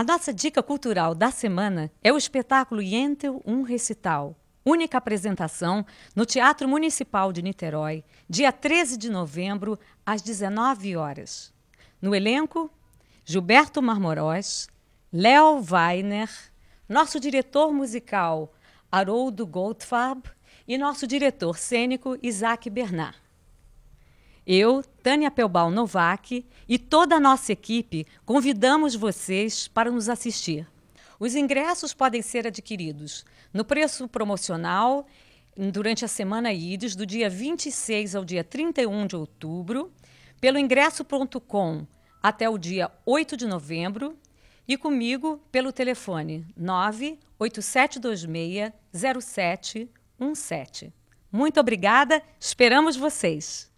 A nossa dica cultural da semana é o espetáculo Yentel Um Recital. Única apresentação no Teatro Municipal de Niterói, dia 13 de novembro, às 19 horas. No elenco, Gilberto Marmorós, Léo Weiner, nosso diretor musical, Haroldo Goldfarb, e nosso diretor cênico, Isaac Bernard. Eu, Tânia Pelbal Novak e toda a nossa equipe convidamos vocês para nos assistir. Os ingressos podem ser adquiridos no preço promocional durante a Semana IDES, do dia 26 ao dia 31 de outubro, pelo ingresso.com até o dia 8 de novembro e comigo pelo telefone 987260717. Muito obrigada, esperamos vocês!